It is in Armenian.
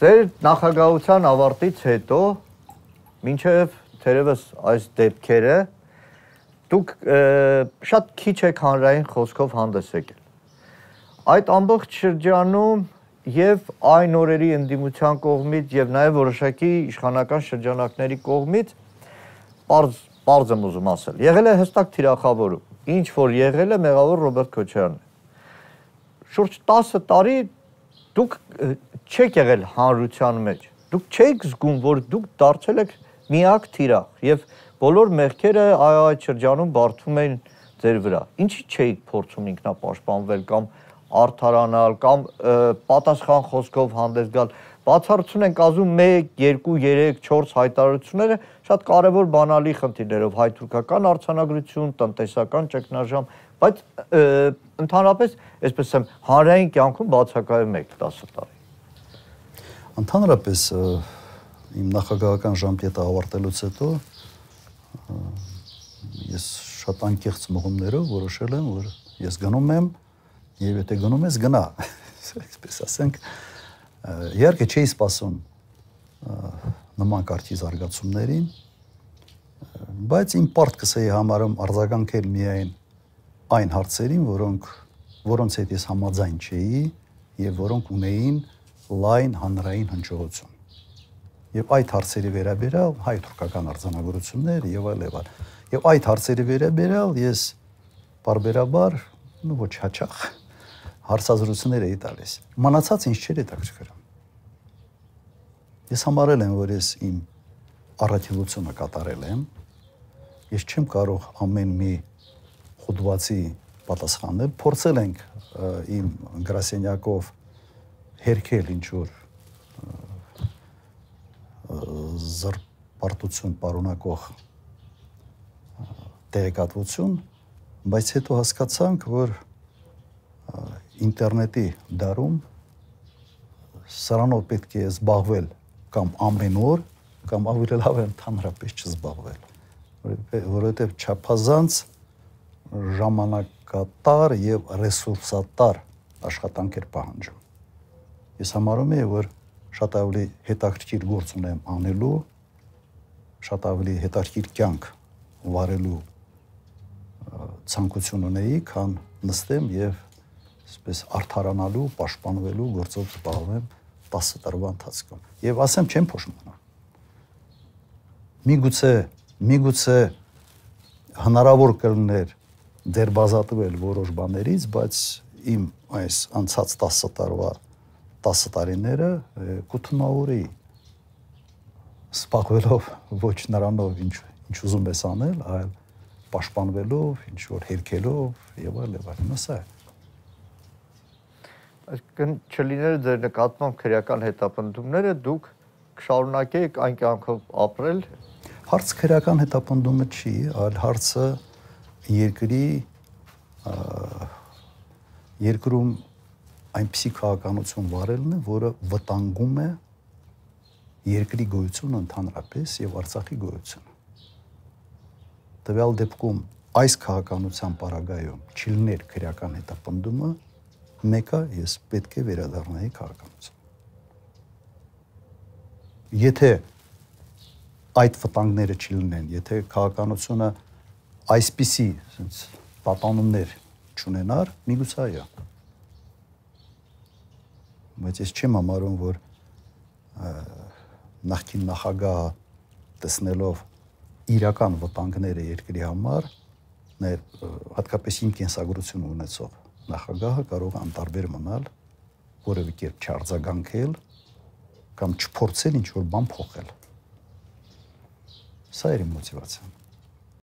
Ձեր նախագահության ավարտից հետո մինչև թերևս այս դեպքերը դուք շատ քիչ եք հանրային խոսքով հանդես եկել։ Այդ ամբողջ շրջանում եւ այն օրերի ընդդիմության կողմից եւ նաեւ որոշակի իշխանական շրջանակների կողմից པարզ པարզ եմ ուզում ասել։ Եղել է հստակ թիրախավորում։ Ինչ որ եղել է մեղավոր Ռոբերտ Քոչյանն է։ Շուրջ 10 տարի դուք չեք եղել հանրության մեջ։ Դուք չեք զգում, որ դուք դարձել եք միակ թիրախ եւ բոլոր մեղքերը այդ շրջանում բարթում են ձեր վրա։ Ինչի չէիք փորձում ինքնապաշտպանվել կամ արթարանալ կամ պատասխան խոսքով հանդես գալ։ Ա, բացառություն ենք ազում 1, 2, 3, 4 հայտարարությունները շատ կարևոր բանալի խնդիրներով հայ-թուրքական արցանագրություն, տնտեսական ճգնաժամ, բայց ընդհանրապես, այսպես ասեմ, հանրային կյանքում բացակայում եք 10 տարի։ Ընդհանրապես իմ նախագահական ժամկետը ավարտելուց հետո ես շատ անկեղծ մղումներով որոշել եմ, որ ես գնում եմ, եւ եթե գնում ես, գնա։ Այսպես ասենք, Իհարկե չի սпасում նման կարգի զարգացումներին, բայց իմ պարտ կսեի համարում արձագանքել միայն այն հարցերին, որոնք որոնց հետ ես համաձայն չէի եւ որոնք ունեին լայն հանրային հնչողություն։ Եվ այդ հարցերի վերաբերյալ հայ-թուրքական արձանագրություններ եւ այլ եւ այլ։ Եվ այդ հարցերի վերաբերյալ ես բարբերաբար, ну ոչ հաճախ հարցազրույցներ էի տալիս։ Մնացած ինչ չէր հետաքրքրում։ Ես համարել եմ, որ ես իմ առաքելությունը կատարել եմ։ Ես չեմ կարող ամեն մի խոդվածի պատասխանել։ Փորձել ենք իմ գրասենյակով հերքել ինչ որ զրպարտություն պարունակող տեղեկատվություն, բայց հետո հասկացանք, որ ինտերնետի դարում սրանով պետք է զբաղվել կամ ամեն օր կամ ավելի լավ է ընդհանրապես չզբաղվել որովհետև չափազանց ժամանակատար եւ ռեսուրսատար աշխատանքեր պահանջում ես համարում եմ որ շատ ավելի հետաքրքիր գործ ունեմ անելու շատ ավելի հետաքրքիր կյանք վարելու ցանկություն ունեի քան նստեմ եւ այսպես արթարանալու, պաշտպանվելու գործով զբաղվեմ 10 տարվա ընթացքում։ Եվ ասեմ, չեմ փոշմանա։ Միգուցե, միգուցե հնարավոր կլներ դեր բազատվել որոշ բաներից, բայց իմ այս անցած 10 տարվա 10 տարիները կուտնավորի սպակվելով ոչ նրանով ինչ ինչ ուզում ես անել, այլ պաշտպանվելով, ինչ որ հերքելով եւ այլ եւ այլ։ Նոսա է այսինքն չլիները ձեր նկատմամբ քրեական հետապնդումները դուք շարունակեք այն կյանքով ապրել։ Հարց քրեական հետապնդումը չի, այլ հարցը երկրի երկրում այնպիսի քաղաքականություն վարելն է, որը վտանգում է երկրի գոյությունը ընդհանրապես եւ Արցախի գոյությունը։ Տվյալ դեպքում այս քաղաքականության պարագայում չլիներ քրեական հետապնդումը մեկը ես պետք է վերադառնայի քաղաքականություն։ Եթե այդ վտանգները չլինեն, եթե քաղաքականությունը այսպիսի ասենց պատանումներ չունենար, միգուցե այա։ Բայց ես չեմ համարում, որ նախքին նախագահ տեսնելով իրական վտանգները երկրի համար, ներ հատկապես իմ կենսագրություն ունեցող նախագահը կարող է անտարբեր մնալ, որևէ կերպ չարձագանքել կամ չփորձել ինչ որ բան փոխել։ Սա էր իմ մոտիվացիան։